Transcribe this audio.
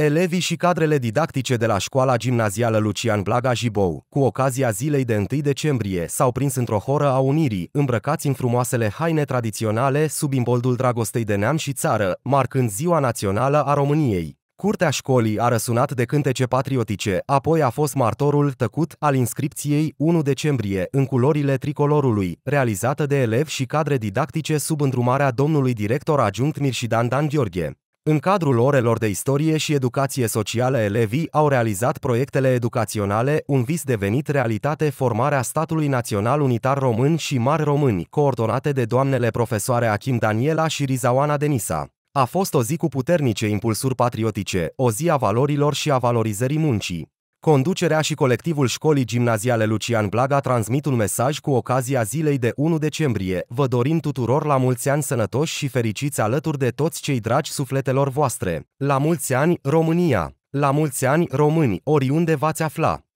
Elevii și cadrele didactice de la școala gimnazială Lucian Blaga Jibou, cu ocazia zilei de 1 decembrie, s-au prins într-o horă a unirii, îmbrăcați în frumoasele haine tradiționale sub imboldul dragostei de neam și țară, marcând Ziua Națională a României. Curtea școlii a răsunat de cântece patriotice, apoi a fost martorul tăcut al inscripției 1 decembrie în culorile tricolorului, realizată de elevi și cadre didactice sub îndrumarea domnului director adjunct Mirșidan Dan Gheorghe. În cadrul orelor de istorie și educație socială, elevii au realizat proiectele educaționale Un vis devenit realitate, formarea statului național unitar român și mari români, coordonate de doamnele profesoare Achim Daniela și Rizawana Denisa. A fost o zi cu puternice impulsuri patriotice, o zi a valorilor și a valorizării muncii. Conducerea și colectivul școlii gimnaziale Lucian Blaga transmit un mesaj cu ocazia zilei de 1 decembrie. Vă dorim tuturor la mulți ani sănătoși și fericiți alături de toți cei dragi sufletelor voastre. La mulți ani, România! La mulți ani, români, oriunde v-ați afla!